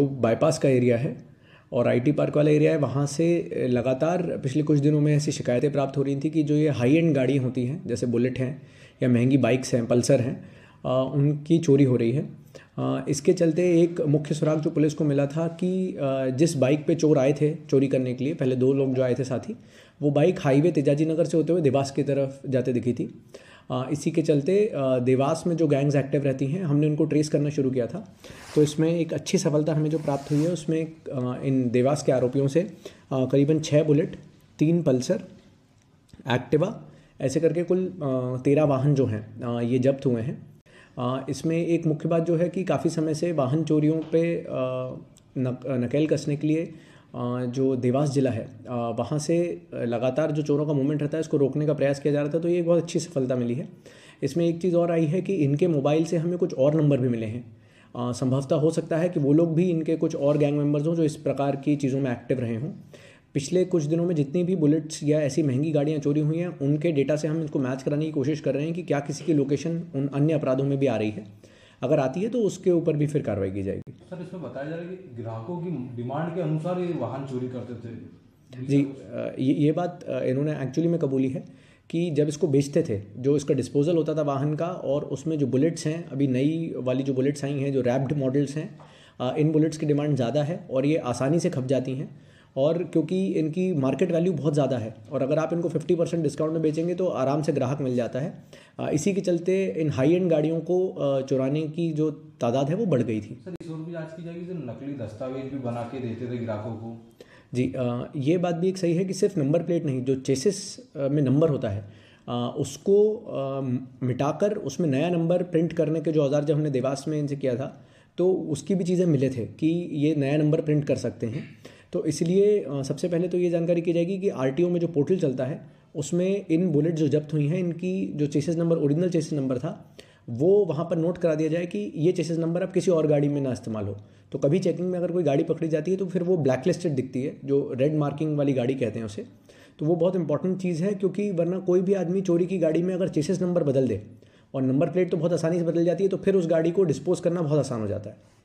जो तो बाईपास का एरिया है और आईटी पार्क वाला एरिया है वहाँ से लगातार पिछले कुछ दिनों में ऐसी शिकायतें प्राप्त हो रही थी कि जो ये हाई एंड गाड़ी होती हैं जैसे बुलेट हैं या महंगी बाइक्स हैं पल्सर हैं उनकी चोरी हो रही है इसके चलते एक मुख्य सुराग जो पुलिस को मिला था कि जिस बाइक पे चोर आए थे चोरी करने के लिए पहले दो लोग जो आए थे साथी वो बाइक हाईवे तेजाजी नगर से होते हुए देवास की तरफ जाते दिखी थी इसी के चलते देवास में जो गैंग्स एक्टिव रहती हैं हमने उनको ट्रेस करना शुरू किया था तो इसमें एक अच्छी सफलता हमें जो प्राप्त हुई है उसमें इन देवास के आरोपियों से करीबन छः बुलेट तीन पल्सर एक्टिवा ऐसे करके कुल तेरह वाहन जो हैं ये जब्त हुए हैं इसमें एक मुख्य बात जो है कि काफ़ी समय से वाहन चोरियों पे नक, नकेल कसने के लिए जो देवास ज़िला है वहाँ से लगातार जो चोरों का मूवमेंट रहता है उसको रोकने का प्रयास किया जा रहा था तो ये बहुत अच्छी सफलता मिली है इसमें एक चीज़ और आई है कि इनके मोबाइल से हमें कुछ और नंबर भी मिले हैं संभवतः हो सकता है कि वो लोग भी इनके कुछ और गैंग मेंबर्स हों जो इस प्रकार की चीज़ों में एक्टिव रहे हों पिछले कुछ दिनों में जितनी भी बुलेट्स या ऐसी महंगी गाड़ियाँ चोरी हुई हैं उनके डेटा से हम इनको मैच कराने की कोशिश कर रहे हैं कि क्या किसी की लोकेशन उन अन्य अपराधों में भी आ रही है अगर आती है तो उसके ऊपर भी फिर कार्रवाई की जाएगी सर इसमें बताया जा रहा है कि ग्राहकों की डिमांड के अनुसार ये वाहन चोरी करते थे जी ये ये बात इन्होंने एक्चुअली में कबूली है कि जब इसको बेचते थे जो इसका डिस्पोजल होता था वाहन का और उसमें जो बुलेट्स हैं अभी नई वाली जो बुलेट्स आई हैं जो रैप्ड मॉडल्स हैं इन बुलेट्स की डिमांड ज़्यादा है और ये आसानी से खप जाती हैं और क्योंकि इनकी मार्केट वैल्यू बहुत ज़्यादा है और अगर आप इनको 50 परसेंट डिस्काउंट में बेचेंगे तो आराम से ग्राहक मिल जाता है इसी के चलते इन हाई एंड गाड़ियों को चुराने की जो तादाद है वो बढ़ गई थी सर इस और भी जाँच की जाएगी सर नकली दस्तावेज भी बना के देते थे ग्राहकों को जी ये बात भी एक सही है कि सिर्फ नंबर प्लेट नहीं जो चेसिस में नंबर होता है उसको मिटाकर उसमें नया नंबर प्रिंट करने के जो औजार जब हमने देवास में इनसे किया था तो उसकी भी चीज़ें मिले थे कि ये नया नंबर प्रिंट कर सकते हैं तो इसलिए सबसे पहले तो ये जानकारी की जाएगी कि आर में जो पोर्टल चलता है उसमें इन बुलेट जो जब्त हुई हैं इनकी जो chassis number original chassis number था वो वहाँ पर नोट करा दिया जाए कि ये चेसिस नंबर अब किसी और गाड़ी में ना इस्तेमाल हो तो कभी चेकिंग में अगर कोई गाड़ी पकड़ी जाती है तो फिर वो ब्लैकलिस्टेड दिखती है जो रेड मार्किंग वाली गाड़ी कहते हैं उसे तो वो बहुत इंपॉर्टेंट चीज़ है क्योंकि वरना कोई भी आदमी चोरी की गाड़ी में अगर चेसिस नंबर बदल दे और नंबर प्लेट तो बहुत आसानी से बदल जाती है तो फिर उस गाड़ी को डिस्पोज करना बहुत आसान हो जाता है